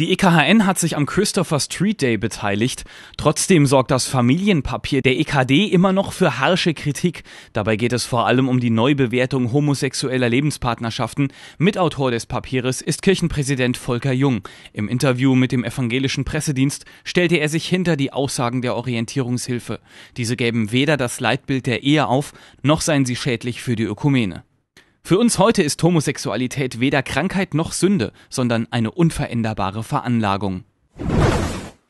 Die EKHN hat sich am Christopher Street Day beteiligt. Trotzdem sorgt das Familienpapier der EKD immer noch für harsche Kritik. Dabei geht es vor allem um die Neubewertung homosexueller Lebenspartnerschaften. Mitautor des Papieres ist Kirchenpräsident Volker Jung. Im Interview mit dem evangelischen Pressedienst stellte er sich hinter die Aussagen der Orientierungshilfe. Diese gäben weder das Leitbild der Ehe auf, noch seien sie schädlich für die Ökumene. Für uns heute ist Homosexualität weder Krankheit noch Sünde, sondern eine unveränderbare Veranlagung.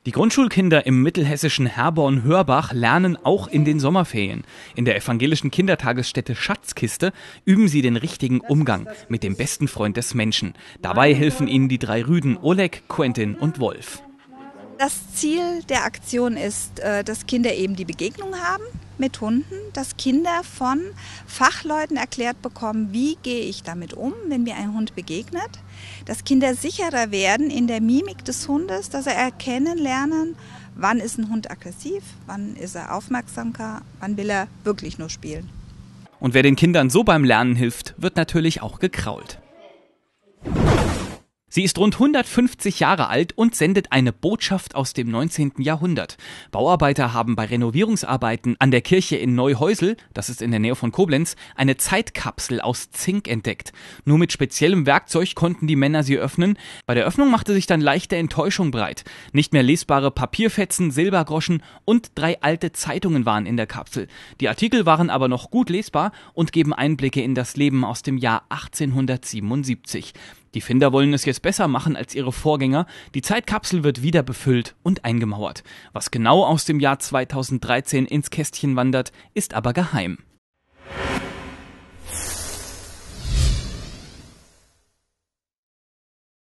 Die Grundschulkinder im mittelhessischen Herborn-Hörbach lernen auch in den Sommerferien. In der evangelischen Kindertagesstätte Schatzkiste üben sie den richtigen Umgang mit dem besten Freund des Menschen. Dabei helfen ihnen die drei Rüden Oleg, Quentin und Wolf. Das Ziel der Aktion ist, äh, dass Kinder eben die Begegnung haben mit Hunden, dass Kinder von Fachleuten erklärt bekommen, wie gehe ich damit um, wenn mir ein Hund begegnet, dass Kinder sicherer werden in der Mimik des Hundes, dass er erkennen lernen, wann ist ein Hund aggressiv, wann ist er aufmerksamer, wann will er wirklich nur spielen. Und wer den Kindern so beim Lernen hilft, wird natürlich auch gekrault. Sie ist rund 150 Jahre alt und sendet eine Botschaft aus dem 19. Jahrhundert. Bauarbeiter haben bei Renovierungsarbeiten an der Kirche in Neuhäusel, das ist in der Nähe von Koblenz, eine Zeitkapsel aus Zink entdeckt. Nur mit speziellem Werkzeug konnten die Männer sie öffnen. Bei der Öffnung machte sich dann leichte Enttäuschung breit. Nicht mehr lesbare Papierfetzen, Silbergroschen und drei alte Zeitungen waren in der Kapsel. Die Artikel waren aber noch gut lesbar und geben Einblicke in das Leben aus dem Jahr 1877. Die Finder wollen es jetzt besser machen als ihre Vorgänger. Die Zeitkapsel wird wieder befüllt und eingemauert. Was genau aus dem Jahr 2013 ins Kästchen wandert, ist aber geheim.